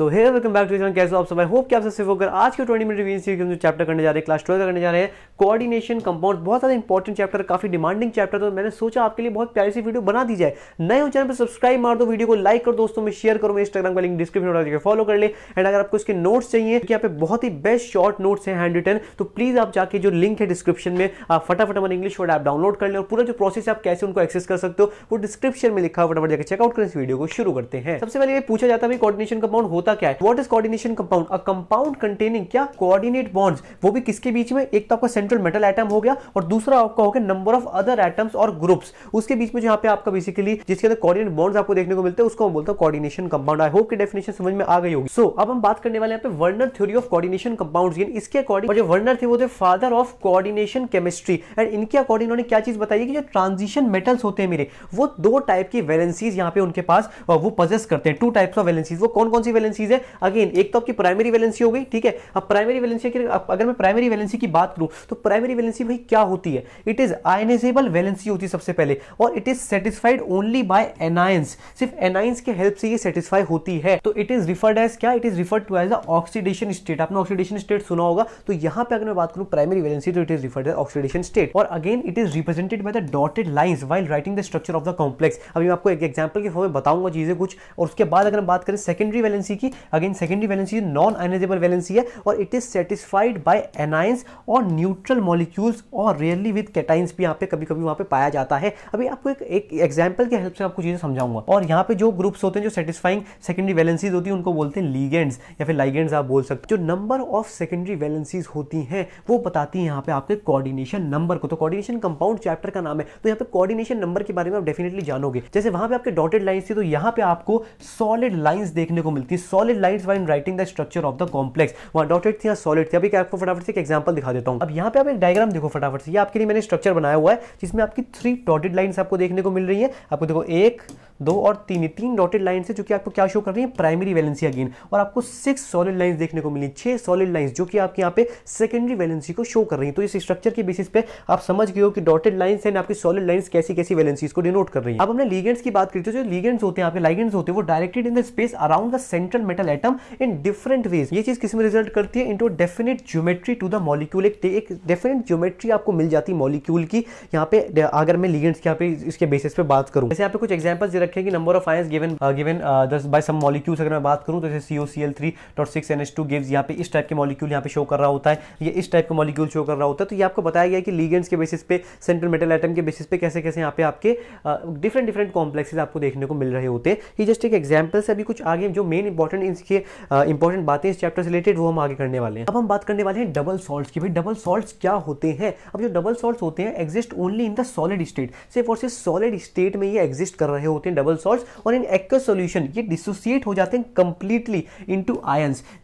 so hey welcome back to कैसे आप सब आई होप कि आप सबसे होकर आज के 20 मिनट रिव्यू सीरीज में जो चैप्टर करने जा रहे हैं क्लास ट्वेल्व करने जा रहे हैं कोऑर्डिनेशन कंपाउंड बहुत ज़्यादा इंपॉर्टेंट चैप्टर काफी डिमांडिंग चैप्टर तो मैंने सोचा आपके लिए बहुत प्यारी सी वीडियो बना दी जाए नए हो चैनल पर सब्सक्राइब मार दो वीडियो को लाइक कर दोस्तों में शेयर करो इंस्टाग्राम का लिंक डिस्क्रिप्शन में फॉलो कर ले एंड अगर आपको इसके नोट्स चाहिए कि यहाँ पे बहुत ही बेस्ट शॉर्ट नोट्स हैं हैंड रिटन तो प्लीज़ आप जाके जो लिंक है डिस्क्रिप्शन में आप फटाफट हमारे इंग्लिश वर्ड ऐप डाउनलोड कर ले और पूरा जो प्रोसेस आप कैसे उनको एक्सेस कर सकते हो वो डिस्क्रिप्शन में लिखा फटाफट जाकर चेकआउट करें इस वीडियो को शुरू करते हैं सबसे पहले पूछा जाता है कोऑर्डिनेशन कंपाउंड होता होता क्या है what is coordination compound a compound containing क्या कोऑर्डिनेट बॉन्ड्स वो भी किसके बीच में एक तो आपका सेंट्रल मेटल एटम हो गया और दूसरा आपका हो गया नंबर ऑफ अदर एटम्स और ग्रुप्स उसके बीच में जो यहाँ पे आपका बेसिकली जिसके अंदर कोऑर्डिनेट बॉन्ड्स आपको देखने को मिलते हैं उसको हम बोलते हैं कोऑर्डिनेशन कंपाउंड आई होप की डेफिनेशन समझ में आ गई होगी सो so, अब हम बात करने वाले यहाँ पे Werner theory of coordination compounds इसके अकॉर्डिंग जो वर्नर थे वो थे father of coordination chemistry and इनके अकॉर्डिंग उन्होंने क्या चीज बताई कि जो ट्रांजिशन मेटल्स होते हैं मेरे वो दो टाइप की वैलेंसीज यहाँ पे उनके पास वो पजेस करते हैं टू टाइप्स ऑफ वैलेंसीज वो कौन कौन सी वैलेंसी वैलेंसीज है अगेन एक तो आपकी प्राइमरी वैलेंसी हो गई ठीक है अब प्राइमरी वैलेंसी की अगर मैं प्राइमरी वैलेंसी की बात करूं तो प्राइमरी वैलेंसी भाई क्या होती है इट इज आयनाइजेबल वैलेंसी होती है सबसे पहले और it is satisfied only by anions सिर्फ एनायंस के हेल्प से ये सेटिस्फाई होती है तो इट इज रिफर्ड एज क्या it is referred to as oxidation state आपने ऑक्सीडेशन स्टेट सुना होगा तो यहां पे अगर मैं बात करूं प्राइमरी वैलेंसी तो it is referred as oxidation state और again it is represented by the dotted lines while writing the structure of the complex अभी मैं आपको एक एग्जांपल के फॉर्म में बताऊंगा चीजें कुछ और उसके बाद अगर हम बात करें सेकेंडरी वैलेंसी कि again secondary valency non ionizable valency है और it is satisfied by anions और न्यूट्रल मॉलिक्यूल्स और रेयरली विद कैटाइंस भी यहाँ पे कभी कभी वहाँ पे पाया जाता है अभी आपको एक एक एग्जाम्पल के हेल्प से आपको चीज़ें समझाऊंगा और यहाँ पे जो ग्रुप्स होते हैं जो सेटिस्फाइंग सेकेंडरी वैलेंसीज होती हैं उनको बोलते हैं लीगेंड्स या फिर लाइगेंड्स आप बोल सकते जो नंबर ऑफ सेकेंडरी वैलेंसीज होती हैं वो बताती है यहाँ पे आपके कोऑर्डिनेशन नंबर को तो कोऑर्डिनेशन कंपाउंड चैप्टर का नाम है तो यहाँ पे कोऑर्डिनेशन नंबर के बारे में आप डेफिनेटली जानोगे जैसे वहाँ पे आपके डॉटेड लाइन्स थी तो यहाँ पे आपको सॉलिड लाइन्स देखने को मिलती है solid lines while writing the structure of the complex वहाँ डॉटेड थी सॉलिड थी अभी आपको फटाफट से एक एग्जाम्पल दिखा देता हूँ अब यहाँ पे आप एक डायग्राम देखो फटाफट से ये आपके लिए मैंने स्ट्रक्चर बनाया हुआ है जिसमें आपकी थ्री डॉटेड लाइन्स आपको देखने को मिल रही है आपको देखो एक दो और तीन तीन डॉटेड लाइन है जो कि आपको क्या शो कर रही है प्राइमरी वैलेंसी अगेन और आपको सिक्स सॉलिड लाइन्स देखने को मिली छह सॉलिड लाइन्स जो कि आपके यहाँ पे सेकेंडरी वैलेंसी को शो कर रही है तो इस स्ट्रक्चर के बेसिस पे आप समझ गए हो कि डॉटेड लाइन्स एंड आपकी सॉलिड लाइन्स कैसी कैसी वैलेंसीज को डिनोट कर रही है अब हमने लीगेंट्स की बात करते जो लीगेंट्स होते हैं आपके लाइगेंट्स होते हैं वो directed in the space around the centre differential metal atom in different ways ये चीज किसमें रिजल्ट करती है into definite geometry to the molecule एक डेफिनेट ज्योमेट्री आपको मिल जाती है मॉलिक्यूल की यहाँ पे अगर मैं लीगेंट्स यहाँ पे इसके बेसिस पे बात करूँ जैसे यहाँ पे कुछ एग्जाम्पल्स रखे कि number of ions given given by some molecules अगर मैं बात करूँ तो जैसे CO C L three dot six N S two gives यहाँ पे इस टाइप के मॉलिक्यूल यहाँ पे शो कर रहा होता है ये इस टाइप के मॉलिक्यूल शो कर रहा होता है तो ये आपको बताया गया कि लीगेंट्स के बेसिस पे सेंट्रल मेटल आइटम के बेसिस पे कैसे कैसे यहाँ पे आपके डिफरेंट डिफरेंट कॉम्प्लेक्सेज आपको देखने को मिल रहे होते हैं ये जस्ट एक एग्जाम्पल्स अभी कुछ आगे जो मेन इंपॉर्टेंट इंपॉर्टेंट इसके इंपॉर्टेंट बातें इस चैप्टर से रिलेटेड वो हम आगे करने वाले हैं अब हम बात करने वाले हैं डबल सॉल्ट की भाई डबल सॉल्ट क्या होते हैं अब जो डबल सॉल्ट होते हैं exist only in the solid state सिर्फ और सिर्फ सॉलिड स्टेट में ये एग्जिस्ट कर रहे होते हैं डबल सॉल्ट और इन एक्वस सोल्यूशन ये डिसोसिएट हो जाते हैं कंप्लीटली इन टू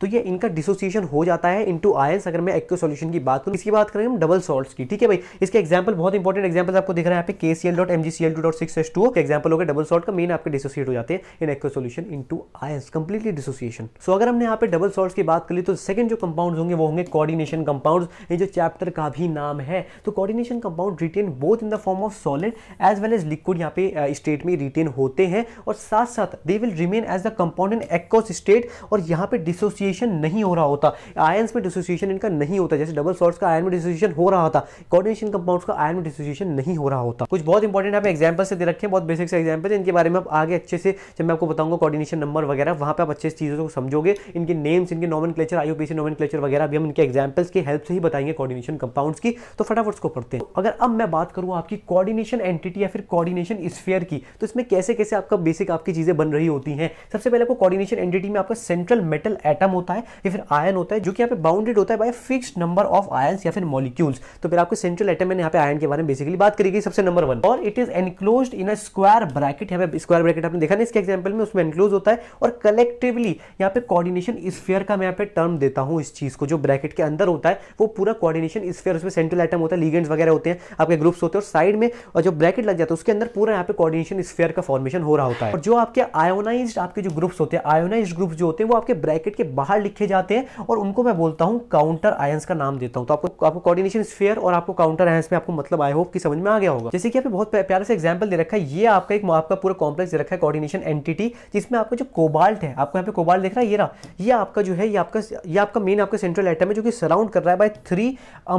तो ये इनका डिसोसिएशन हो जाता है इन टू अगर मैं एक्व सोल्यूशन की बात करूँ इसकी बात करें हम डबल सॉल्ट की ठीक है भाई इसके एग्जाम्पल बहुत इंपॉर्टेंट एग्जाम्पल आपको दिख रहा है K C L dot M G C L two dot six S two example हो गया डबल सॉल्ट का मेन आपके डिसोसिएट हो जाते हैं in aqueous solution into ions completely dissociation so अगर हमने यहाँ पे डबल सॉल्ट की बात करी तो सेकंड जो कंपाउंड होंगे वो होंगे कोऑर्डिनेशन कंपाउंड ये जो चैप्टर का भी नाम है तो coordination compound retain both in the form of solid as well as liquid यहाँ पे स्टेट में रिटेन होते हैं और साथ साथ they will remain as the compound in एक्स स्टेट और यहाँ पे डिसोसिएशन नहीं हो रहा होता आयंस में डिसोसिएशन इनका नहीं होता जैसे डबल सॉल्ट का आयन में डिसोसिएशन हो रहा था कोऑर्डिनेशन कंपाउंड का आयन में डिसोसिएशन नहीं हो रहा होता कुछ बहुत इंपॉर्टेंट आप एग्जाम्पल से दे रखे हैं बहुत बेसिक से एग्जाम्पल इनके बारे में आप आगे अच्छे से जब मैं आपको बताऊंगा कोऑर्डिनेशन नंबर वगैरह वहाँ पे आप अच्छे अच्छे से चीज़ों को समझोगे इनके नेम्स इनके नॉमन क्लेचर आई नॉमन क्लेचर वगैरह भी हम इनके एग्जाम्पल्स की हेल्प से ही बताएंगे कॉर्डिनेशन कंपाउंड्स की तो फटाफट उसको पढ़ते हैं अगर अब मैं बात करूँ आपकी कॉर्डिनेशन एंटिटी या फिर कॉर्डिनेशन स्फेयर की तो इसमें कैसे कैसे आपका बेसिक आपकी चीज़ें बन रही होती हैं सबसे पहले आपको कॉर्डिनेशन एंटिटी में आपका सेंट्रल मेटल एटम होता है या फिर आयन होता है जो कि यहाँ पे बाउंडेड होता है by fix number of ion या फिर मॉलिक्यूल्स तो फिर आपको सेंट्रल एटम मैंने यहाँ पे आयन के बारे में बेसिकली बात करेगी सबसे नंबर वन और it is enclose in square bracket यहाँ पे स्क्वायर ब्रैकेट आपने देखा ना इसके एग्जाम्पल में उसमें एनक्लोज होता है और कलेक्टिव इफेक्टिवली यहाँ पे कोऑर्डिनेशन स्फेयर का मैं यहाँ पे टर्म देता हूँ इस चीज़ को जो ब्रैकेट के अंदर होता है वो पूरा कोऑर्डिनेशन स्फेयर उसमें सेंट्रल आइटम होता है लीगेंट्स वगैरह होते हैं आपके ग्रुप्स होते हैं और साइड में और जो ब्रैकेट लग जाता है उसके अंदर पूरा यहाँ पे कोऑर्डिनेशन स्फेयर का फॉर्मेशन हो रहा होता है और जो आपके आयोनाइज आपके जो ग्रुप्स होते हैं आयोनाइज ग्रुप जो होते हैं वो आपके ब्रैकेट के बाहर लिखे जाते हैं और उनको मैं बोलता हूँ काउंटर आयंस का नाम देता हूँ तो आपको आपको कोऑर्डिनेशन स्फेयर और आपको काउंटर आयंस में आपको मतलब आई होप की समझ में आ गया होगा जैसे कि आप बहुत प्यारे से एग्जाम्पल दे रखा है ये आपका एक आपका पूरा कॉम्प्लेक्स दे रखा है कोऑर्डिनेशन एंटिटी जिसमें आपका जो कोबाल्ट है आपको पे कोबाल देख रहा है ये रहा ये आपका जो है ये आपका ये आपका मेन आपका सेंट्रल एटम है जो कि सराउंड कर रहा है बाय थ्री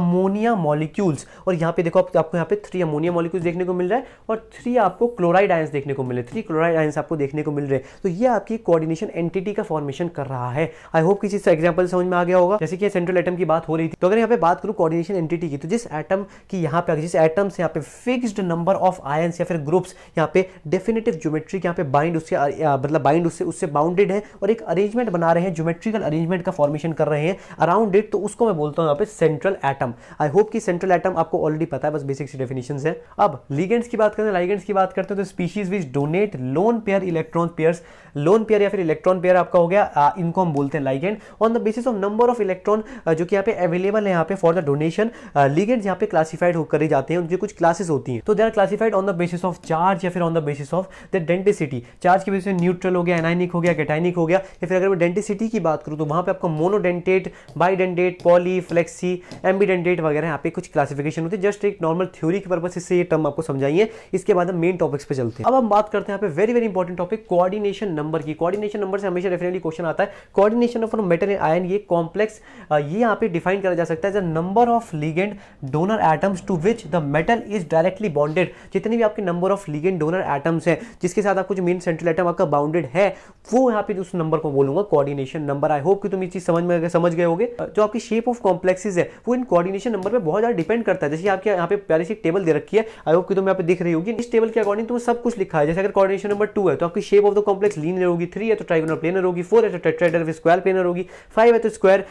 अमोनिया मॉलिक्यूल्स और यहाँ पे देखो आप, आपको यहाँ पे थ्री अमोनिया मॉलिक्यूल्स देखने को मिल रहा है और थ्री आपको क्लोराइड आयंस देखने को मिल मिले थ्री क्लोराइड आयंस आपको देखने को मिल रहे हैं तो ये आपकी कोऑर्डिनेशन एंटिटी का फॉर्मेशन कर रहा है आई होप किसी से एग्जाम्पल समझ में आ गया होगा जैसे कि सेंट्रल एटम की बात हो रही थी तो अगर यहाँ पे बात करूँ कोऑर्डिनेशन एंटिटी की तो जिस एटम की यहाँ पे जिस एटम से यहाँ पे फिक्स्ड नंबर ऑफ आयंस या फिर ग्रुप्स यहाँ पे डेफिनेटिव ज्योमेट्री यहाँ पे बाइंड उसके मतलब बाइंड उससे उससे बाउंडेड है और एक अरेंजमेंट बना रहे हैं ज्योमेट्रिकल अरेंजमेंट का फॉर्मेशन कर रहे हैं अराउंड इट तो उसको मैं बोलता हूं यहां पे सेंट्रल एटम आई होप कि सेंट्रल एटम आपको ऑलरेडी पता है बस बेसिक सी डेफिनेशन है अब लीगेंट्स की बात करते हैं लाइगेंट्स की बात करते हैं तो species which donate lone pair electron pairs lone pair या फिर इलेक्ट्रॉन पेयर आपका हो गया आ, इनको हम बोलते हैं ligand on the basis of number of electron जो कि यहाँ पे अवेलेबल है यहाँ पे फॉर द डोनेशन लीगेंट्स यहाँ पे क्लासिफाइड होकर जाते हैं उनकी कुछ क्लासेस होती हैं तो they are classified on the basis of charge या फिर on the basis of the denticity charge के बेसिस न्यूट्रल हो गया एनाइनिक हो गया कैटाइनिक हो गया या फिर अगर मैं डेंटिसिटी की बात करूँ तो वहाँ पर आपको monodentate bidentate poly flexi ambidentate वगैरह यहाँ पे कुछ क्लासिफिकेशन होते हैं जस्ट एक नॉर्मल थ्योरी के पर्पज से ये टर्म आपको समझाइए इसके बाद हम मेन टॉपिक्स पर चलते हैं अब हम बात करते हैं यहाँ पे very very important topic coordination number की कोऑर्डिनेशन नंबर से हमेशा डेफिनेटली क्वेश्चन आता है coordination of metal and ion ये कॉम्प्लेक्स ये यहाँ पे डिफाइन करा जा सकता है as number of ligand donor atoms to which the metal is directly bonded जितने भी आपके number of ligand donor atoms हैं जिसके साथ आपको जो मेन सेंट्रल एटम आपका बाउंडेड है वो यहाँ पे उस नंबर को बोलूंगा कोऑर्डिनेशन नंबर आई होप कि तुम ये चीज समझ में समझ गए होगे जो आपकी शेप ऑफ कॉम्प्लेक्सेस है वो इन कोऑर्डिनेशन नंबर पे बहुत ज्यादा डिपेंड करता है जैसे आपके यहाँ पे प्यारी सी टेबल दे रखी है आई होप कि तुम यहाँ पे दिख रही होगी इस टेबल के अकॉर्डिंग तुम्हें सब कुछ लिखा है जैसे अगर कॉर्डिनेशन नंबर टू है तो आपकी shape of the complex linear होगी थ्री है तो ट्राइगोनल प्लेनर होगी फोर है तो टेट्राइडर विद स्क्वायर प्लेनर होगी फाइव है तो स्क्वायर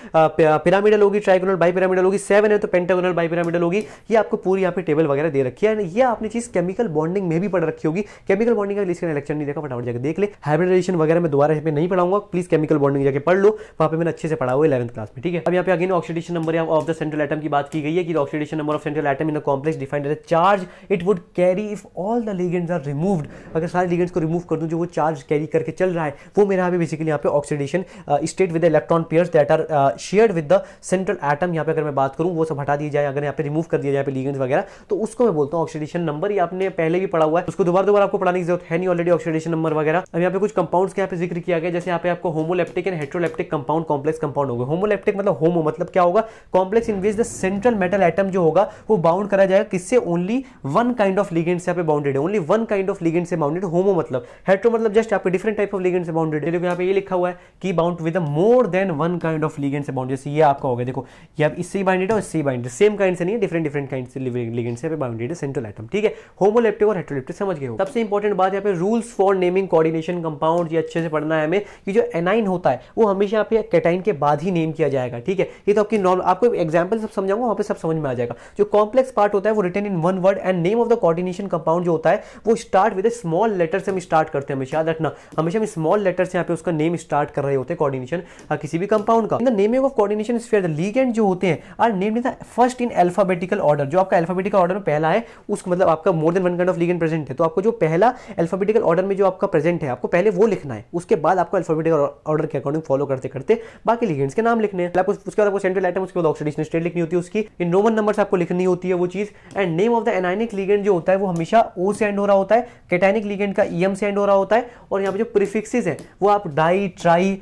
पिरामिडल होगी ट्राइगोनल बाई पिरामिडल होगी सेवन है तो पेंटागोनल बाई पिरामिडल होगी ये आपको पूरी यहाँ पे टेबल वगैरह दे रखी है ये आपने चीज केमिकल बॉन्डिंग में भी पढ़ रखी होगी केमिकल बॉन्डिंग का लेक्चर नहीं देखा फटाफट जाकर देख ले हाइब्रिडाइजेशन वगैरह में दोबारा यहाँ पे नहीं नहीं पढ़ाऊंगा प्लीज केमिकल बॉन्डिंग जाके पढ़ लो वहाँ पे मैंने अच्छे से पढ़ा हुआ इलेवंथ क्लास में ठीक है अब यहाँ पे again oxidation number of the central atom की बात की गई है कि oxidation number of central atom in complex defined charge it would carry if all the ligands are removed अगर सारे लीगेंट्स को रिमूव कर दूँ जो वो चार्ज कैरी करके चल रहा है वो मेरा यहाँ पे बेसिकली यहाँ पे oxidation state with electron pairs that are share with the central atom यहाँ पे अगर मैं बात करूँ वो सब हटा दिया जाए अगर यहाँ पे रिमूव कर दिया जाए लीगेंट्स वगैरह तो उसको मैं बोलता हूँ ऑक्सीडेशन नंबर ये आपने पहले भी पढ़ा हुआ है उसको दोबारा दोबारा आपको पढ़ाने की जरूरत है नहीं ऑलरेडी ऑक्सीडेशन नंबर वगैरह अब यहाँ पे कुछ कंपाउंड्स के यहाँ पे जिक्र किया गया जैसे यहाँ पे आपको homoleptic and heteroleptic compound complex compound होगा होमोलेप्टिक मतलब होमो मतलब क्या होगा complex in which the central metal atom जो होगा वो बाउंड करा जाएगा किससे only one kind of ligand से यहाँ पे बाउंडेड है only one kind of ligand से बाउंडेड होमो मतलब हेट्रो मतलब जस्ट आपके डिफरेंट टाइप ऑफ लिगेंड से बाउंडेड है यहाँ पे ये लिखा हुआ है कि bound with more than one kind of ligand से बाउंडेड जैसे ये आपका होगा देखो ये आप इससे बाइंडेड है और इससे बाइंडेड सेम काइंड से नहीं है डिफरेंट डिफरेंट काइंड से लिगेंड से बाउंडेड है सेंट्रल आइटम ठीक है होमोलेप्टिक और हेट्रोलेप्टिक समझ गए सबसे इंपॉर्टेंट बात यहाँ पे rules for naming coordination compound ये अच्छे से पढ़ना है हमें कि जो एनाइन होता है वो हमेशा यहाँ पे कैटाइन के बाद ही नेम किया जाएगा ठीक है ये तो आपकी नॉर्मल आपको एग्जाम्पल सब समझाऊंगा वहाँ पे सब समझ में आ जाएगा जो कॉम्प्लेक्स पार्ट होता है वो return in one word and name of the coordination compound जो होता है वो स्टार्ट विद स्मॉल लेटर से हम स्टार्ट करते हैं हमेशा याद रखना हमेशा हम स्मॉल लेटर से यहाँ पे उसका नेम स्टार्ट कर रहे होते हैं कॉर्डिनेशन किसी भी कंपाउंड का naming of coordination sphere the ligand जो होते हैं are named in the first in alphabetical order जो आपका एल्फाबेटिकल ऑर्डर में पहला है उसको मतलब आपका more than one kind of ligand present है तो आपको जो पहला एल्फाबेटिकल ऑर्डर में जो आपका प्रेजेंट है आपको पहले वो लिखना है उसके बाद आपको अल्फाबेटिक ऑर्डर के अकॉर्डिंग फॉलो करते करते बाकी लिगेंड्स के नाम लिखने हैं आपको मतलब उसके बाद आपको सेंट्रल आइटम उसके बाद ऑक्सीडेशन स्टेट लिखनी होती है उसकी इन रोमन नंबर आपको लिखनी होती है वो चीज and name of the anionic ligand जो होता है वो हमेशा ओ से एंड हो रहा होता है कैटाइनिक लिगेंड का ई e एम से एंड हो रहा होता है और यहाँ पे जो प्रिफिक्सेज है वो आप डाई ट्राई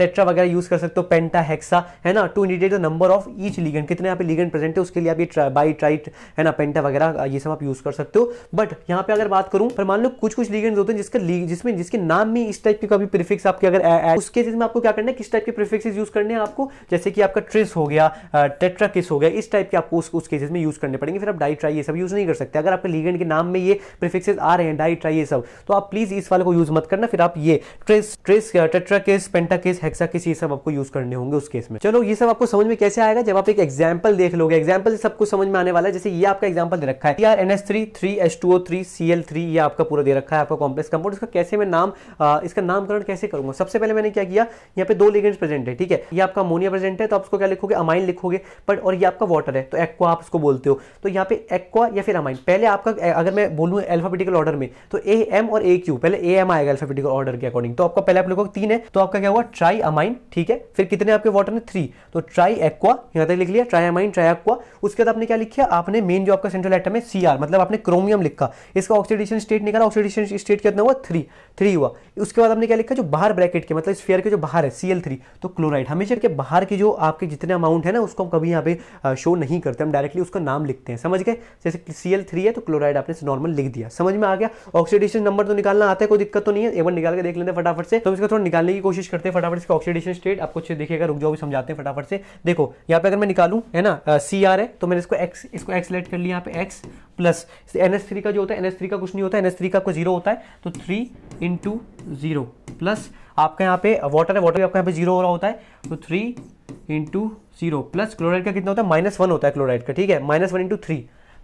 टेट्रा वगैरह यूज कर सकते हो पेंटा हेक्सा है ना to indicate the number of each ligand कितने यहाँ पे लिगेंड प्रेजेंट है उसके लिए आप ये बाई ट्राई है ना पेंटा वगैरह ये सब आप यूज कर सकते हो बट यहाँ पे अगर बात करूँ पर मान लो कुछ कुछ लिगेंड होते हैं जिसके जिसमें जिसके नाम में इस टाइप के कभी प्रिफिक्स आपके आपके अगर आ, उस केसेस में आपको क्या करना है किस टाइप के प्रिफिक्सेस यूज करने हैं आपको जैसे कि आपका ट्रिस हो गया टेट्रा किस हो गया इस टाइप के आपको उस, उस में यूज करने पड़ेंगे फिर आप डाई ट्राई ये सब यूज नहीं कर सकते अगर आपके लीगेंड के नाम में ये प्रिफिक्सेस आ रहे हैं डाई ट्राई ये सब तो आप प्लीज इस वाले को यूज मत करना फिर आप ये tris tris tetrakis pentakis hexakis ये सब आपको यूज करने होंगे उस केस में चलो ये सब आपको समझ में कैसे आएगा जब आप एक एग्जाम्पल देख लोगे एग्जाम्पल से सबको समझ में आने वाला है जैसे ये आपका एग्जाम्पल दे रखा है यार N S three three S two O three C L three ये आपका पूरा दे रखा है आपका कॉम्प्लेक्स कंपाउंड इसका कैसे मैं नाम इसका नामकरण कैसे करूंगा हूँ सबसे पहले मैंने क्या किया यहाँ पे दो लिगेंड्स प्रेजेंट है ठीक है ये आपका अमोनिया प्रेजेंट है तो आप उसको क्या लिखोगे अमाइन लिखोगे बट और ये आपका वाटर है तो एक्वा आप उसको बोलते हो तो यहाँ पे एक्वा या फिर अमाइन पहले आपका अगर मैं बोलूँ एल्फाबेटिकल ऑर्डर में तो ए एम और ए क्यू पहले ए एम आएगा एल्फाबेटिकल ऑर्डर के अकॉर्डिंग तो आपका पहले आप लिखोगे तीन है तो आपका क्या हुआ ट्राई अमाइन ठीक है फिर कितने आपके वाटर है थ्री तो ट्राई एक्वा यहाँ तक लिख लिया ट्राई अमाइन ट्राई एक्वा उसके बाद आपने क्या लिखा आपने मेन जो आपका सेंट्रल एटम है सी आर मतलब आपने क्रोमियम लिखा इसका ऑक्सीडेशन स्टेट निकाला ऑक्सीडेशन स्टेट कितना हुआ थ्री थ्री हुआ उसके बाद आपने क्या लिखा जो बाहर ब्रैकेट के मतलब इस के जो बाहर है सी तो क्लोराइड हमेशा के बाहर के जो आपके जितने अमाउंट है ना उसको हम कभी यहाँ पे शो नहीं करते हम डायरेक्टली उसका नाम लिखते हैं समझ गए जैसे सी है तो क्लोराइड आपने नॉर्मल लिख दिया समझ में आ गया ऑक्सीडेशन नंबर तो निकालना आता है कोई दिक्कत तो नहीं है एवन निकाल के देख लेते हैं फटाफट से तो इसका थोड़ा निकालने की कोशिश करते हैं फटाफट इसका ऑक्सीडेशन स्टेट आपको देखिएगा रुक जाओ भी समझाते हैं फटाफट से देखो यहाँ पे अगर मैं निकालू है ना सी आर है तो मैंने इसको एक्स इसको एक्सलेट कर लिया यहाँ पे X plus N S three का जो होता है एन एस थ्री का कुछ नहीं होता एन एस थ्री का कोई जीरो होता है तो थ्री इंटू जीरो प्लस आपका यहाँ पे वाटर है वाटर भी आपका यहाँ पे जीरो हो रहा होता है तो three into zero plus chloride का कितना होता है माइनस वन होता है क्लोराइड का ठीक है माइनस वन इंटू थ्री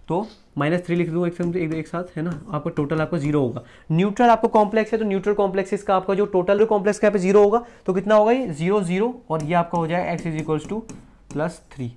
तो माइनस थ्री लिख दो एक, तो एक, एक साथ है ना आपको टोटल आपको जीरो होगा न्यूट्रल आपको कॉम्प्लेक्स है तो न्यूट्रल कॉम्प्लेक्स का आपका जो टोटल कॉम्प्लेक्स का यहाँ पे जीरो होगा तो कितना होगा ये जीरो जीरो और ये आपका हो जाएगा X is equals to plus three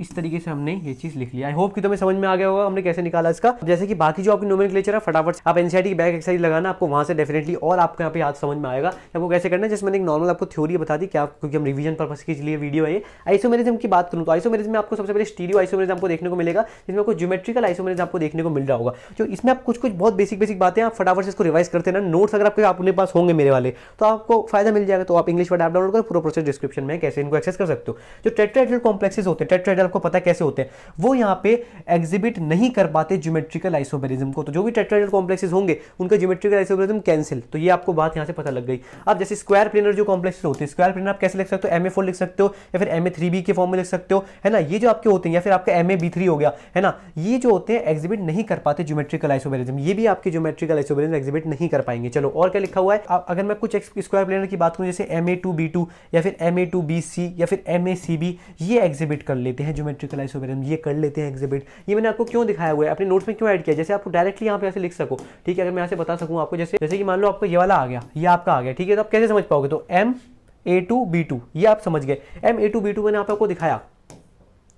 इस तरीके से हमने ये चीज लिख लिया आई होप कि तुम्हें समझ में आ गया होगा हमने कैसे निकाला इसका जैसे कि बाकी जो आपकी नोमिन है फटाफट आप एनसीआर e की बैक एक्सरसाइज लगाना आपको वहां से डेफिनेटली और आपको यहाँ पे याद समझ में आएगा आपको कैसे करना है जैसे मैंने एक नॉर्मल आपको थ्योरी बता दी क्या क्योंकि हम रिविजन पर्पज के लिए वीडियो है आइसोमेरिज की बात करूँ तो आइसोमेरिज में आपको सबसे पहले स्टीडियो आइसोमेरिज आपको देखने को मिलेगा जिसमें आपको ज्योमेट्रिकल आइसोमेरिज आपको देखने को मिल रहा होगा जो इसमें आप कुछ कुछ बहुत बेसिक बेसिक बातें आप फटाफट से इसको रिवाइज करते ना नोट्स अगर आपके अपने पास होंगे मेरे वाले तो आपको फायदा मिल जाएगा तो आप इंग्लिश वर्ड डाउनलोड कर पूरा प्रोसेस डिस्क्रिप्शन में कैसे इनको एक्सेस कर सकते हो जो टेट्राइडल कॉम्प्लेक्सेस होते हैं टेट्राइडल आपको पता कैसे होते हैं वो यहाँ पे एग्जिबिट नहीं कर पाते ज्योमेट्रिकल आइसोमेरिज्म को तो जो भी टेट्राइडल कॉम्प्लेक्सेस होंगे उनका ज्योमेट्रिकल आइसोमेरिज्म कैंसिल तो ये आपको बात यहाँ से पता लग गई अब जैसे स्क्वायर प्लेनर जो कॉम्प्लेक्स होते हैं स्क्वायर प्लेनर आप कैसे लिख सकते हो एम लिख सकते हो या फिर एम के फॉर्म में लिख सकते हो है ना ये जो आपके होते हैं या फिर आपका एम हो गया है ना ये जो होते हैं एग्जिबिट नहीं कर पाते ज्योमेट्रिकल आइसोमेरिज्म ये भी आपके ज्योमेट्रिकल आइसोमेरिज्म एग्जिबिट नहीं कर पाएंगे चलो और क्या लिखा हुआ है अगर मैं कुछ स्क्वायर प्लेनर की बात करूँ जैसे एम या फिर एम या फिर एम ये एग्जिबिट कर लेते हैं ज्योमेट्रिकल आइसोमेरिज्म ये कर लेते हैं एग्जिबिट ये मैंने आपको क्यों दिखाया हुआ है अपने नोट्स में क्यों ऐड किया जैसे आपको डायरेक्टली यहाँ पे ऐसे लिख सको ठीक है अगर मैं यहाँ से बता सकूँ आपको जैसे जैसे कि मान लो आपको ये वाला आ गया ये आपका आ गया ठीक है तो आप कैसे समझ पाओगे तो M A two B two ये आप समझ गए M A two B two मैंने आपको दिखाया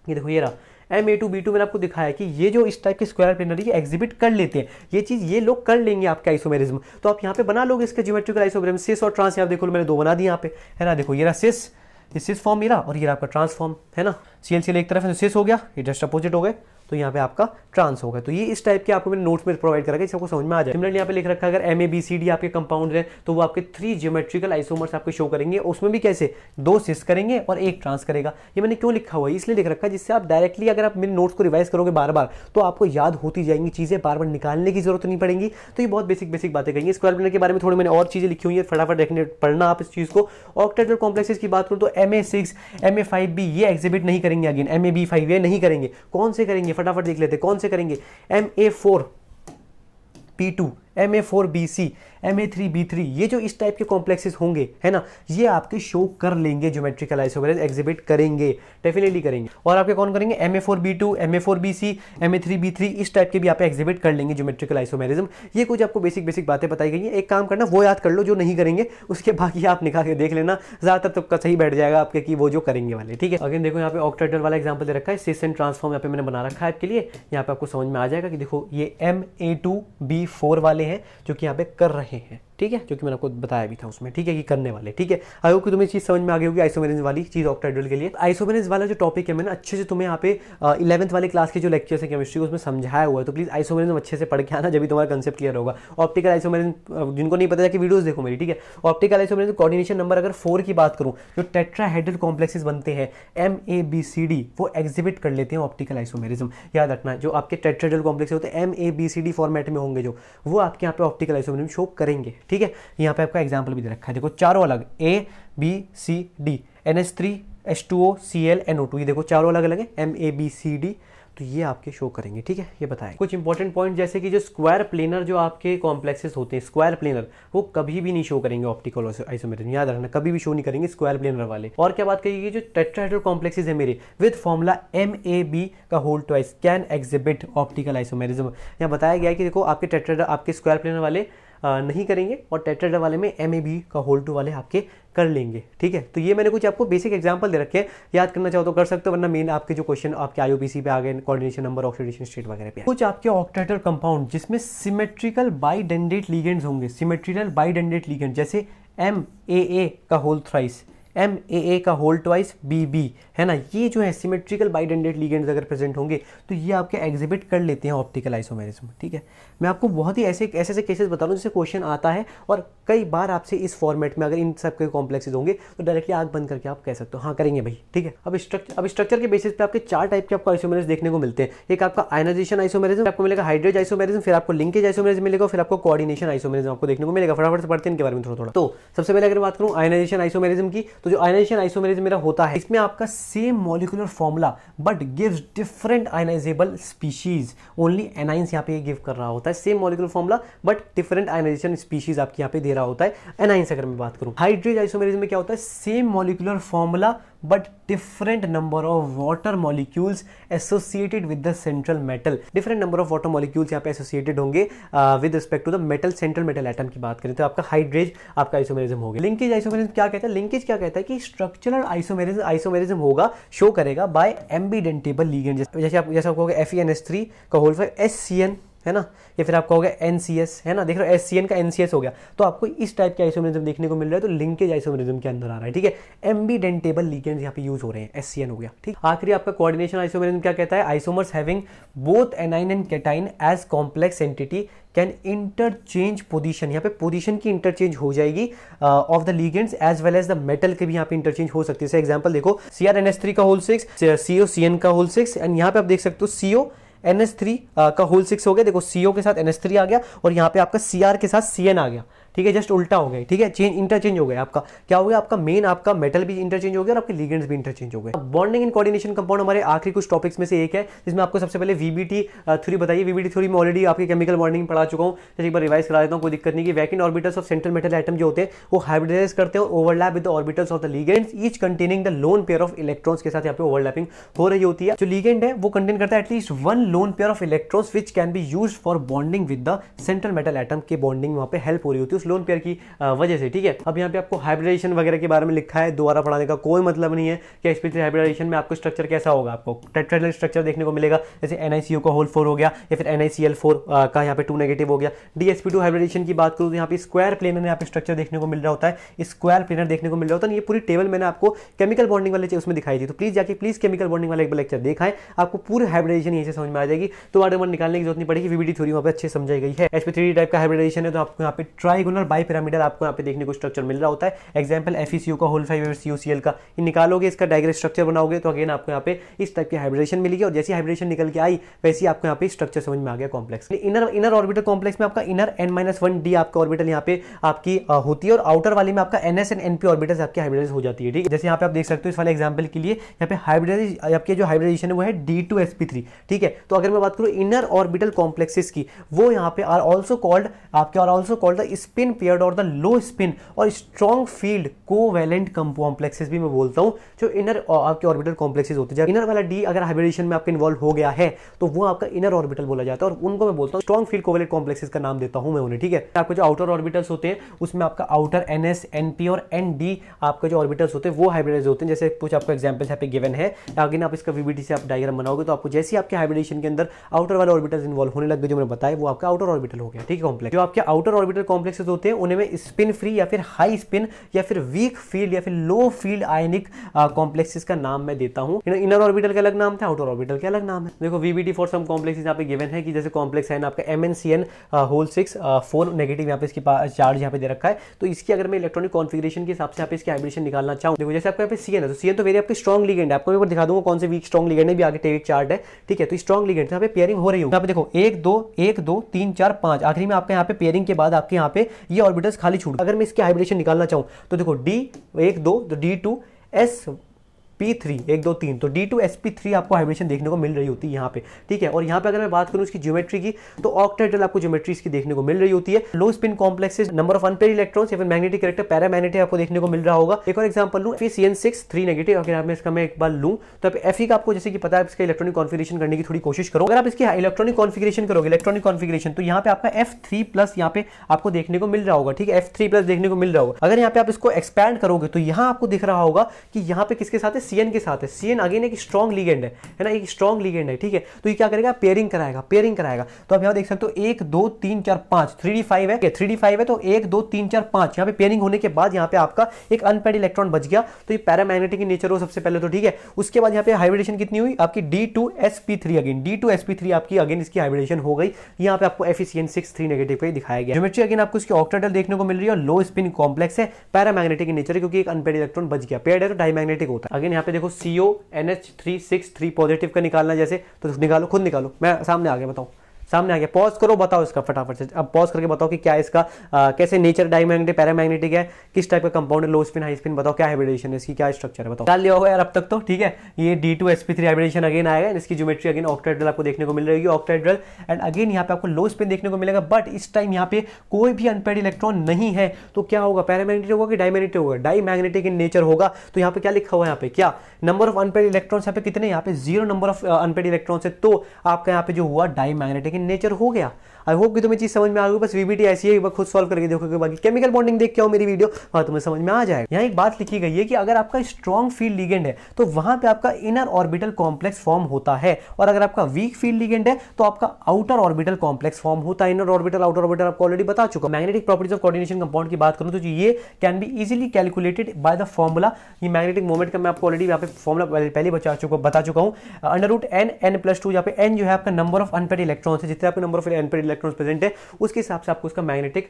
ये देखो ये रहा M A two B two मैंने आपको दिखाया कि ये जो इस टाइप के स्क्वायर प्लेनर ये एग्जिबिट कर लेते हैं ये चीज़ ये लोग कर लेंगे आपके आइसोमेरिज्म तो आप यहाँ पे बना लोगे इसके ज्योमेट्रिकल आइसोमेरिज्म सिस और ट्रांस यहाँ देखो मैंने दो बना दिए यहाँ पे है ना देखो ये रहा सिस ये सिस फॉर्म मेरा और ये रहा आपका ट्रांसफॉर्म है ना सी एल सी एल एक तरफ है सिस तो हो गया ये जस्ट अपोजिट हो गए तो यहाँ पे आपका ट्रांस होगा तो ये इस टाइप के आपको मैंने नोट्स में प्रोवाइड करा इसको समझ में आ जाए सिमिलरली यहाँ पे लिख रखा है अगर M A B C D आपके कंपाउंड है तो वो आपके थ्री जियोमेट्रिकल आइसोमर्स आपको शो करेंगे उसमें भी कैसे दो सिस करेंगे और एक ट्रांस करेगा ये मैंने क्यों लिखा हुआ है इसलिए लिख रखा है जिससे आप डायरेक्टली अगर आप मेरे नोट्स को रिवाइज करोगे बार बार तो आपको याद होती जाएंगी चीज़ें बार बार निकालने की जरूरत नहीं पड़ेगी तो ये बहुत बेसिक बेसिक बातें करेंगे स्क्वायर प्लेनर के बारे में थोड़ी मैंने और चीज़ें लिखी हुई है फटाफट देखने पढ़ना आप इस चीज़ को ऑक्टेटल कॉम्प्लेक्सेस की बात करूँ तो M A six M A five B ये एग्जिबिट नहीं करेंगे again M A B five A नहीं करेंगे कौन से करेंगे फटाफट देख लेते कौन से करेंगे M A four P two M A four B C M A three B three ये जो इस टाइप के कॉम्प्लेक्सेस होंगे है ना ये आपके शो कर लेंगे ज्योमेट्रिकल आइसोग्रेज एग्जिबिट करेंगे डेफिनेटली करेंगे और आपके कौन करेंगे M A four B two M A four B C M A three B three इस टाइप के भी आप एग्जिबिट कर लेंगे ज्योमेट्रिकल आइसोमेरिज्म ये कुछ आपको बेसिक बेसिक बातें बताई गई हैं एक काम करना वो याद कर लो जो नहीं करेंगे उसके बाकी आप निकाल के देख लेना ज़्यादातर तुक्का तो सही बैठ जाएगा आपके कि वो जो करेंगे वाले ठीक है अगेन देखो यहाँ पे ऑक्टेटर वाला एग्जाम्पल दे रखा है सेसन ट्रांसफॉर्म यहाँ पे मैंने बना रखा है आपके लिए यहाँ पे आपको समझ में आ जाएगा कि देखो ये M A two B four वाले हैं जो कि यहाँ पे कर रहे रहे हैं ठीक है जो कि मैंने आपको बताया भी था उसमें ठीक है कि करने वाले ठीक है आई होप कि तुम्हें चीज़ समझ में आ गई होगी आइसोमेरेंस वाली चीज़ ऑक्टाइडल के लिए आइसोमेरेंस तो वाला जो टॉपिक है मैंने अच्छे से तुम्हें यहाँ पे इलेवंथ वाले क्लास के जो लेक्चर्स है केमिस्ट्री उसमें समझाया हुआ है तो प्लीज़ आइसोमेरेंस अच्छे से पढ़ के आना जब भी तुम्हारा कंसेप्ट क्लियर होगा ऑप्टिकल आइसोमेरेंस जिनको नहीं पता कि वीडियोज़ देखो मेरी ठीक है ऑप्टिकल आइसोमेरेंस कोऑर्डिनेशन नंबर अगर फोर की बात करूँ जो टेट्राहेड्रल कॉम्प्लेक्सेस बनते हैं M A B C D वो एग्जिबिट कर लेते हैं ऑप्टिकल आइसोमेरिज्म याद रखना जो आपके टेट्राहेड्रल कॉम्प्लेक्स होते हैं M A B C D format में होंगे जो वो आपके यहाँ पे ऑप्टिकल आइसोमेरिज्म शो करेंगे ठीक है यहाँ पे आपका एग्जाम्पल भी दे रखा है देखो चारों अलग A B C D N S three H two O C L N O two ये देखो चारों अलग अलग है M A B C D तो ये आपके शो करेंगे ठीक है ये बताएं कुछ इंपॉर्टेंट पॉइंट जैसे कि जो स्क्वायर प्लेनर जो आपके कॉम्प्लेक्सेस होते हैं स्क्वायर प्लेनर वो कभी भी नहीं शो करेंगे ऑप्टिकल आइसोमेरिज्म याद रखना कभी भी शो नहीं करेंगे स्क्वायर प्लेनर वाले और क्या बात करिए जो टेट्राहेड्रल कॉम्प्लेक्सेस है मेरे with formula M A B का whole twice can exhibit optical isomerism यहाँ बताया गया कि देखो आपके टेट्राहेड्रल आपके स्क्वायर प्लेनर वाले नहीं करेंगे और टेट्राडर वाले में एम ए बी का होल टू वाले आपके कर लेंगे ठीक है तो ये मैंने कुछ आपको बेसिक एग्जांपल दे रखे हैं याद करना चाहो तो कर सकते हो वरना मेन आपके जो क्वेश्चन आपके आई पे आ गए कोऑर्डिनेशन नंबर ऑक्सीडेशन स्टेट वगैरह पे कुछ आपके ऑक्टेटर कंपाउंड जिसमें सिमेट्रिकल बाईडेंडेट लीगेंट्स होंगे सिमेट्रिकल बाईडेंडेट लीगेंट जैसे एम ए ए का whole thrice M A A का होल ट्वाइस बी बी है ना ये जो है सिमेट्रिकल बाइडेंडेड लीगेंड्स अगर प्रेजेंट होंगे तो ये आपके एग्जिबिट कर लेते हैं ऑप्टिकल आइसोमेरिज्म ठीक है मैं आपको बहुत ही ऐसे ऐसे ऐसे केसेस बता दूँ जिससे क्वेश्चन आता है और कई बार आपसे इस फॉर्मेट में अगर इन सब के कॉम्प्लेक्सेज होंगे तो डायरेक्टली आग बंद करके आप कह सकते हो हाँ करेंगे भाई ठीक है अब स्ट्रक्चर अब स्ट्रक्चर के बेसिस पे आपके चार टाइप के आपको आइसोमेरिज देखने को मिलते हैं एक आपका आइनाइजेशन आइसोमेरिज्म आपको मिलेगा हाइड्रेज आइसोमेरिज्म फिर आपको लिंकेज आइसोमेरिज्म मिलेगा फिर आपको कोऑर्डिनेशन आइसोमेरिज्म आपको देखने को मिलेगा फटाफट से पढ़ते हैं इनके बारे में थोड़ा थोड़ा तो सबसे पहले अगर बात करूँ आइनाइजेशन आइसोमेरिज्म की तो तो जो आयनाइजेशन आइसोमेरेज मेरा होता है इसमें आपका same molecular formula but gives different ionizable species only anions यहाँ पे गिव कर रहा होता है same molecular formula but different ionization species आपके यहाँ पे दे रहा होता है एनाइंस अगर मैं बात करूँ हाइड्रेज आइसोमेरेज में क्या होता है same molecular formula but different number of water molecules associated with the central metal different number of water molecules यहाँ पे associated होंगे with respect to the metal central metal atom की बात करें तो आपका हाइड्रेज आपका आइसोमेरिज्म हो गया लिंकेज आइसोमेरिज्म क्या कहता है लिंकेज क्या कहता है कि स्ट्रक्चरल आइसोमेरिज्म आइसोमेरिज्म होगा शो करेगा बाय एम्बीडेंटेबल लीगेंड जैसे आप जैसे आपको होगा F E N S three का whole five S C N है ना या फिर आपका हो गया एन है ना देख रहे हो एस का एन हो गया तो आपको इस टाइप के आइसोमरिज्म देखने को मिल रहा है तो लिंकेज आइसोमरिज्म के अंदर आ रहा है ठीक है डेंटेबल लीकेंड यहाँ पे यूज हो रहे हैं एस हो गया ठीक आखिरी आपका कोऑर्डिनेशन आइसोमरिज्म क्या कहता है isomers having both anion and cation as complex entity can interchange position यहाँ पे पोजिशन की इंटरचेंज हो जाएगी of the ligands as well as the metal के भी यहाँ पे इंटरचेंज हो सकती है एग्जाम्पल देखो C R N S three का whole six C O C N का होल सिक्स एंड यहाँ पे आप देख सकते हो सीओ एन एस थ्री का होल सिक्स हो गया देखो सी के साथ एन एस थ्री आ गया और यहाँ पे आपका सी के साथ सी एन आ गया ठीक है जस्ट उल्टा हो गया ठीक है चेंज इंटरचेंज हो गया आपका क्या हो गया आपका मेन आपका मेटल भी इंटरचेंज हो गया और आपके लीगेंड्स भी इंटरचेंज हो गए बॉन्डिंग एंड कॉर्डिनेशन कंपाउंड हमारे आखिरी कुछ टॉपिक्स में से एक है जिसमें आपको सबसे पहले वीबीटी थ्री बताइए वीबीटी थ्री में ऑलरेडी आपके केमिकल बॉन्डिंग पढ़ा चुका हूँ जैसे एक बार रिवाइज करा देता हूँ कोई दिक्कत नहीं की vacant orbitals of central metal atom जो होते हैं वो हाइब्रिडाइज करते हैं overlap with orbitals of the ligands each containing the lone pair of electrons के साथ यहाँ पे ओवरलैपिंग हो रही होती है जो लीगेंड है वो कंटेन करता है at least one lone pair of electrons which can be use for bonding with the central metal atom के बॉन्डिंग वहाँ पे हेल्प हो रही होती है लोन पेयर की वजह से ठीक है अब यहाँ पे आपको हाइब्रिडाइजेशन वगैरह के बारे में लिखा है दोबारा पढ़ाने का कोई मतलब नहीं है कि स्पेशली हाइब्रिडाइजेशन में आपको स्ट्रक्चर कैसा होगा आपको टेट्राइडल स्ट्रक्चर देखने को मिलेगा जैसे एन का होल फोर हो गया या फिर एन का यहाँ पे टू नेगेटिव हो गया डी हाइब्रिडेशन की बात करूँ तो यहाँ पे स्क्वायर प्लेनर यहाँ पे स्ट्रक्चर देखने को मिल रहा होता है स्क्वायर प्लेनर देखने को मिल रहा होता है तो ये पूरी टेबल मैंने आपको केमिकल बॉन्डिंग वाले उसमें दिखाई थी तो प्लीज जाके प्लीज केमिकल बॉन्डिंग वाले एक लेक्चर देखा आपको पूरे हाइब्रिडेशन यहीं से समझ में आ जाएगी तो वाटर निकालने की जरूरत नहीं पड़ेगी वीबीडी थोड़ी वहाँ पर अच्छे समझाई गई है एसपी थ्री टाइप का हाइब्रिडेशन है तो आपको यहाँ पे ट्राइगुनल और बाई पिरामिडल आपको यहाँ पे देखने को स्ट्रक्चर मिल रहा होता है एग्जाम्पल एफ e का होल फाइव सी सी का ये निकालोगे इसका डायग्रेस स्ट्रक्चर बनाओगे तो अगेन आपको यहाँ पे इस टाइप की हाइब्रेशन मिलेगी और जैसी हाइब्रेशन निकल के आई वैसी आपको यहाँ पे स्ट्रक्चर समझ में आ गया complex inner inner orbital complex में आपका inner N minus one D आपका ऑर्बिटल यहाँ पे आपकी होती है और आउटर वाली में आपका N S and NP orbital आपकी हाइब्रिडाइज हो जाती है ठीक है जैसे यहाँ पे आप देख सकते हो इस वाले एग्जाम्पल के लिए यहाँ पे हाइब्रिडाइज आपके जो हाइब्रिडाइजेशन है वो है D two S P three ठीक है तो अगर मैं बात करूँ इनर ऑर्बिटल कॉम्प्लेक्सेस की वो यहाँ पे आर ऑल्सो कॉल्ड आपके are also called the spin paired और द लो स्पिन और स्ट्रॉन्ग फील्ड कोवेलेंट कॉम्प्लेक्सेस भी मैं बोलता हूँ जो इनर आपके ऑर्बिटल कॉम्प्लेक्सेस होते हैं इनर वाला डी अगर हाइब्रिडेशन में आपके इन्वॉल्व हो गया है तो वो आपका इनर ऑर्बिटल बोला जाता है और उनको मैं बोलता हूँ स्ट्रॉन्ग फील्ड कोवेलेंट कॉम्प्लेक्सेस का नाम देता हूँ मैं उन्हें ठीक है आपके जो आउटर ऑर्बिटल्स होते हैं उसमें आपका outer N S N P और एन डी आपके जो ऑर्बिटल्स होते हैं वो हाइब्रिडाइज होते हैं जैसे कुछ आपका एग्जाम्पल्स यहाँ पे गिवन है अगेन आप इसका वीबीटी से आप डायग्राम बनाओगे तो आपको जैसे ही आपके हाइब्रिडेशन के अंदर आउटर वाले ऑर्बिटल्स इन्वॉल्व होने लग गए जो मैंने बताया वो आपका आउटर ऑर्बिटल हो गया ठीक है कॉम्प्लेक्स जो आपके आउटर ऑर्बिटल कॉम्प्लेक्स केसेस होते हैं उनमें स्पिन फ्री या फिर हाई स्पिन या फिर वीक फील्ड या फिर लो फील्ड आयनिक कॉम्प्लेक्सेस का नाम मैं देता हूँ इनर ऑर्बिटल का अलग नाम था आउटर ऑर्बिटल का अलग नाम है देखो वीबीटी फॉर सम कॉम्प्लेक्स यहाँ पे गिवन है कि जैसे कॉम्प्लेक्स है ना आपका M N C N whole six four negative यहाँ पे इसके पास चार्ज यहाँ पे दे रखा है तो इसकी अगर मैं इलेक्ट्रॉनिक कॉन्फिग्रेशन के हिसाब से आप पे इसकी हाइब्रिडेशन निकालना चाहूँ देखो जैसे आपका यहाँ पे सी एन है तो सी एन तो वेरी आपकी स्ट्रॉग लीगेंड है आपको मैं दिखा दूंगा कौन से वीक स्ट्रॉग लीगेंड भी आगे टेविक चार्ट है ठीक है तो स्ट्रॉग लीगेंड तो यहाँ पे पेयरिंग हो रही हूँ यहाँ पे देखो एक दो एक दो तीन चार पांच आखिरी में आपके यहाँ पे पेयरिंग के बाद आपके यहाँ पे ये ऑर्बिटल्स खाली छूट अगर मैं इसकी हाइब्रिडेशन निकालना चाहूँ तो देखो डी एक दो डी टू एस थ्री एक दो तीन तो डी टू थ्री आपको हाइब्रेशन देखने को मिल रही होती है यहाँ पे ठीक है और यहाँ पे अगर मैं बात करूँ इसकी ज्योमेट्री की तो ऑक्टेटल आपको ज्योमेट्री इसकी देखने को मिल रही होती है low spin complexes number of unpaired electrons या मैग्नेटिक करेक्टर मैग्नेटिक आपको देखने को मिल रहा होगा एक और एग्जाम्पल लू फी C N six three negative अगर मैं इसका मैं एक बार लूँ तो एफ का आपको जैसे कि पता है इसका इलेक्ट्रॉनिक कॉन्फिग्रेशन करने की थोड़ी कोशिश करो अगर आप इसकी इलेक्ट्रॉनिक कॉन्फिग्रेशन करोगे इलेक्ट्रॉनिक कॉन्फिग्रेशन तो यहाँ पे आपका एफ थ्री प्लस यहाँ पे आपको देखने को मिल रहा होगा ठीक है एफ थ्री प्लस देखने को मिल रहा होगा अगर यहाँ पे आप इसको एक्सपैंड करोगे तो यहाँ आपको दिख रहा होगा कि यहाँ पे किसके साथ सीएन के साथ है सीएन अगेन एक स्ट्रॉन्ग लीगेंड है है ना एक स्ट्रॉन्ग लीगेंड है ठीक है तो ये क्या करेगा पेयरिंग कराएगा पेयरिंग कराएगा तो आप यहाँ देख सकते हो एक दो तीन चार पांच थ्री डी फाइव है थ्री डी फाइव है तो एक दो तीन चार पांच यहाँ पे पेयरिंग होने के बाद यहाँ पे आपका एक अनपेड इलेक्ट्रॉन बच गया तो ये पैरामैग्नेटिक नेचर हो सबसे पहले तो ठीक है उसके बाद यहाँ पे हाइब्रिडेशन कितनी हुई आपकी D two S P three again D two S P three आपकी अगेन इसकी हाइब्रिडेशन हो गई यहाँ पे आपको F C N six three negative पे दिखाया गया ज्योमेट्री अगेन आपको इसकी ऑक्टेटल देखने को मिल रही है लो स्पिन कॉम्प्लेक्स है पैरामैग्नेटिक नेचर क्योंकि एक अनपेड इलेक्ट्रॉन बच गया पेड है तो डायमैग्नेटिक होता है अगेन यहाँ पे देखो C O N H three six three positive का निकालना जैसे तो निकालो खुद निकालो मैं सामने आ गया बताऊँ सामने आ गया पॉज करो बताओ इसका फटाफट से अब पॉज करके बताओ कि क्या इसका आ, कैसे नेचर डायमैग्नेटिक पैरामैग्नेटिक है किस टाइप का compound low spin high spin बताओ क्या हाइब्रिडेशन है इसकी क्या स्ट्रक्चर है बताओ डाल लिया होगा यार अब तक तो ठीक है ये D two S P three hybridization again आएगा इसकी ज्योमेट्री अगेन ऑक्टाइड्रल आपको देखने को मिल रही है ऑक्टाइड्रल एंड अगेन यहाँ पे आपको लो स्पिन देखने को मिलेगा बट इस टाइम यहाँ पे कोई भी अनपेड इलेक्ट्रॉन नहीं है तो क्या होगा पैरामैग्नेटिक होगा कि डायमैग्नेटिक होगा डायमैग्नेटिक इन नेचर होगा तो यहाँ पे क्या लिखा हुआ है यहाँ पे क्या नंबर ऑफ अनपेड इलेक्ट्रॉन्स यहाँ पे कितने यहाँ पे zero number of unpaired electrons है तो आपका यहाँ पे जो हुआ डायमैग्नेटिक लेकिन नेचर हो गया आई होप कि तुम्हें चीज समझ में आ गई बस वीबीटी ऐसी है खुद सॉल्व करके देखोगे बाकी केमिकल बॉन्डिंग देख के आओ मेरी वीडियो हाँ तुम्हें समझ में आ जाएगा यहाँ एक बात लिखी गई है कि अगर आपका स्ट्रॉन्ग फील्ड लिगेंड है तो वहां पर आपका इनर ऑर्बिटल कॉम्प्लेक्स फॉर्म होता है और अगर आपका वीक फील्ड लिगेंड है तो आपका आउटर ऑर्बिटल कॉम्प्लेक्स फॉर्म होता है इनर ऑर्बिटल आउटर ऑर्बिटल आपको ऑलरेडी बता चुका magnetic properties of coordination compound की बात करूं तो ये can be easily calculated by the formula ये मैग्नेटिक मोमेंट का मैं आपको ऑलरेडी यहाँ पे फॉर्मुला पहले बचा चुका बता चुका हूँ under root N N plus two यहाँ पे एन जो है आपका नंबर ऑफ अनपेड इलेक्ट्रॉन है जितने आपके number of unpaired electrons present है उसके हिसाब से आपको उसका मैग्नेटिक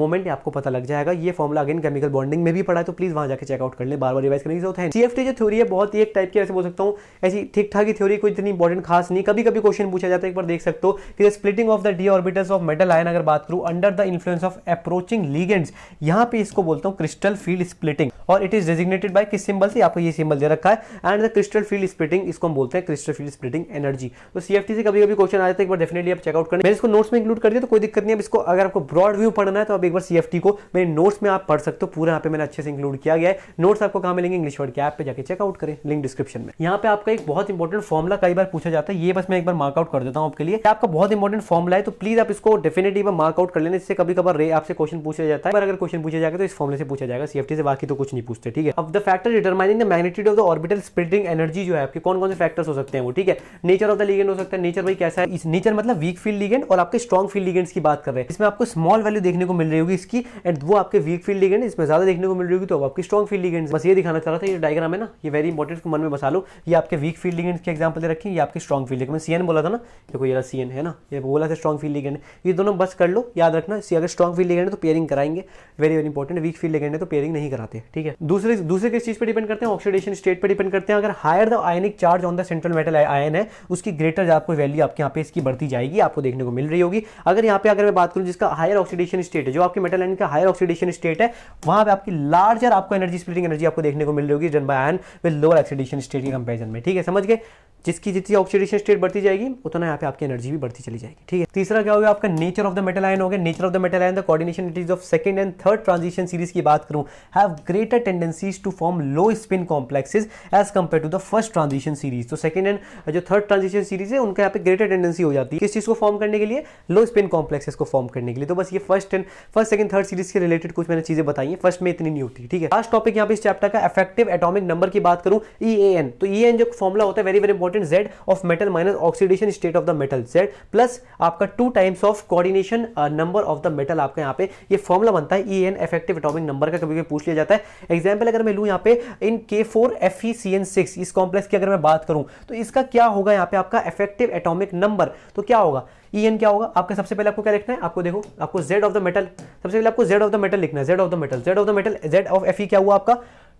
मोमेंट आपको पता लग जाएगा ये फॉर्मुला अगेन केमिकल बॉन्डिंग में भी पड़ा है तो प्लीज़ वहां जाकर चेकआउट कर ले बार बार रिवाइज करने की जरूरत है सीएफटी जो थ्योरी है बहुत ही एक टाइप की ऐसे बोल सकता हूँ ऐसी ठीक ठाक की थ्योरी कोई इतनी इंपॉर्टेंट खास नहीं कभी कभी क्वेश्चन पूछा जाता है एक बार देख सकते हो कि splitting of the d orbitals of metal ion अगर बात करूं under the influence of approaching ligands यहां पे इसको बोलता हूँ क्रिस्टल फील्ड स्प्लिटिंग और इट इज डेजिग्नेटेड बाय किस सिंबल से आपको ये सिंबल दे रखा है and the crystal field splitting इसको हम बोलते हैं क्रिस्टल फील्ड स्प्लिटिंग एनर्जी तो सीएफटी से कभी कभी क्वेश्चन आ जाता है एक बार डेफिनेटली आप चेकआउट करें मैंने इसको नोट्स में इंक्लूड कर दिया तो कोई दिक्कत नहीं अब इसको अगर आपको ब्रॉड व्यू पढ़ना है तो आप एक बार सी को मेरे नोट्स में आप पढ़ सकते हो पूरा यहाँ पे मैंने अच्छे से इंक्लूड किया गया है नोट्स आपको कहाँ मिलेंगे इंग्लिश वर्ड के ऐप पे जाकर चेकआउट करें लिंक डिस्क्रिप्शन में यहाँ पे आपका एक बहुत इंपॉर्टेंट फॉर्मला कई बार पूछा जाता है ये बस मैं एक बार मार्कआउट कर देता हूँ आपके लिए आपका बहुत इंपॉर्टेंट फॉर्मला है तो प्लीज आप इसको डेफिनेटली मार्कआउट कर लेना इससे कभी कभार आपसे क्वेश्चन पूछा जाता है पर अगर क्वेश्चन पूछा जाएगा तो इस फॉर्मले से पूछा जाएगा सीएफटी से बाकी तो कुछ नहीं पूछते ठीक है अब the factor determining the magnitude of the orbital splitting energy जो है आपके कौन कौन से फैक्टर्स हो सकते हैं वो ठीक है नेचर ऑफ द लीगेंड हो सकता है नेचर भाई कैसा है इस नेचर मतलब वीक फील्ड लीगेंड और आपके स्ट्रॉन्ग फील्ड लिगेंट्स की बात कर रहे हैं इसमें आपको स्मॉल वैल्यू देखने को मिल रही होगी इसकी एंड वो आपके वीक फील्ड लिगेंट इसमें ज्यादा देखने को मिल रही होगी तो आपकी स्ट्रॉन्ग फील्ड लिगेंट्स बस ये दिखाना चाह रहा था ये डायग्राम है ना ये वेरी इंपॉर्टेंट मन में बसा लो ये आपके वीक फील्ड लिगेंट्स के एग्जाम्पल दे रखी है ये आपके स्ट्रॉन्ग फील्ड मैं सीएन बोला था ना देखो यार सीएन है ना ये बोला था स्ट्रॉन्ग फील्ड लिगेंट ये दोनों बस कर लो याद रखना अगर स्ट्रॉन्ग फील्ड लिगेंट है तो पेयरिंग कराएंगे very very important weak field ligand है तो पेयरिंग नहीं कराते ठीक है दूसरे दूसरे किस चीज पर डिपेंड करते हैं ऑक्सीडेशन स्टेट पर डिपेंड करते हैं अगर higher the ionic charge on the central metal ion है उसकी ग्रेटर आपको वैल्यू आपके यहाँ पे इसकी बढ़ती जाएगी आपको देखने को मिल रही होगी होगी अगर यहाँ पे अगर मैं बात करूँ जिसका हायर ऑक्सीडेशन स्टेट है जो आपकी मेटल आयन का हायर ऑक्सीडेशन स्टेट है वहाँ पे आपकी लार्जर आपको एनर्जी स्प्लिटिंग एनर्जी आपको देखने को मिल रही होगी done by ion with lower oxidation state के कंपेरिजन में ठीक है समझ गए जिसकी जितनी ऑक्सीडेशन स्टेट बढ़ती जाएगी उतना यहाँ पे आपकी एनर्जी भी बढ़ती चली जाएगी ठीक है तीसरा क्या होगा आपका nature of the metal ion हो गया nature of the metal ion the coordination it is of second and third transition series की बात करूं have greater tendencies to form low spin complexes as compare to the first transition series तो second and uh, जो third transition series है उनका यहाँ पे greater tendency हो जाती है किस चीज़ को फॉर्म करने के लिए लो स्पिन कॉम्प्लेक्सेस को फॉर्म करने के लिए तो बस ये first and first second third series के रिलेटेड कुछ मैंने चीज़ें बताई है फर्स्ट में इतनी नहीं होती ठीक है लास्ट टॉपिक यहाँ पे इस चैप्टर का इफेक्टिव एटॉमिक नंबर की बात करूँ ई e ए एन तो ई e एन जो फॉर्मुला होता है very very important Z of metal minus oxidation state of the metal Z plus आपका two times of coordination number of the metal आपका यहाँ पे ये फॉर्मुला बनता है E N effective atomic number का कभी कभी पूछ लिया जाता है एग्जाम्पल अगर मैं लूँ यहाँ पे in K four F E C N six इस कॉम्प्लेक्स की अगर मैं बात करूँ तो इसका क्या होगा यहाँ पे आपका इफेक्टिव एटोमिक नंबर तो क्या होगा ई e एन क्या होगा आपका सबसे पहले आपको क्या लिखना है आपको देखो आपको जेड ऑफ द मेटल सबसे पहले आपको जेड ऑफ द मेटल लिखना है Z of the metal Z of the metal Z of F E क्या हुआ आपका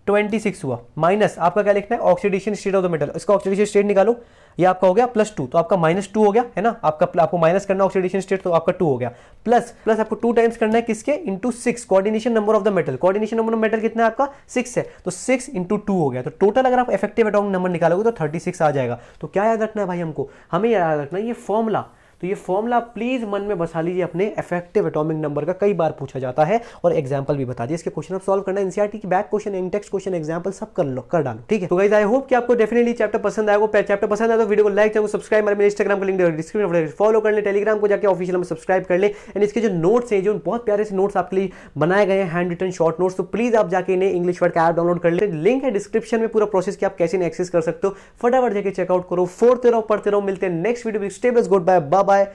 ट्वेंटी सिक्स हुआ माइनस आपका क्या लिखना है oxidation state of the metal इसका ऑक्सीडेशन स्टेट निकालो ये आपका हो गया प्लस टू तो आपका माइनस टू हो गया है ना आपका आपको माइनस करना ऑक्सीडेशन स्टेट तो आपका टू हो गया प्लस प्लस आपको टू टाइम्स करना है किसके into six coordination number of the metal coordination number of metal कितना है आपका सिक्स है तो सिक्स इंटू टू हो गया तो टोटल अगर आप इफेक्टिव अटोमिक नंबर निकालोगे तो थर्टी सिक्स आ जाएगा तो क्या याद रखना है भाई हमको हमें याद रखना है ये फॉर्मला तो ये फॉर्मूला प्लीज मन में बसा लीजिए अपने इफेक्टिव एटॉमिक नंबर का कई बार पूछा जाता है और एग्जाम्पल भी बता दिए इसके क्वेश्चन आप सॉल्व करना एनसीआरटी की back question intext question example सब कर लो कर डालो ठीक है तो गाइज आई होप कि आपको डेफिनेटली चैप्टर पसंद आएगा चैप्टर पसंद आया तो वीडियो को लाइक चाहिए सब्सक्राइब मेरे इंस्टाग्राम का लिंक डिस्क्रिप्शन फॉलो कर ले टेलीग्राम को जाकर ऑफिशियल में सब्सक्राइब कर ले एंड इसके जो नोट्स हैं जो बहुत प्यारे से नोट्स आपके लिए बनाए गए हैंड रिटन शॉर्ट नोट्स तो प्लीज आप जाके इन्हें इंग्लिश वर्ड का ऐप डाउनलोड कर ले लिंक है डिस्क्रिप्शन में पूरा प्रोसेस की आप कैसे एक्सेस कर सकते हो फटाफट जाकर चेकआउट करो फोर्थ रहो पढ़ते रहो मिलते हैं नेक्स्ट वीडियो स्टेबस good bye bye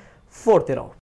fourth round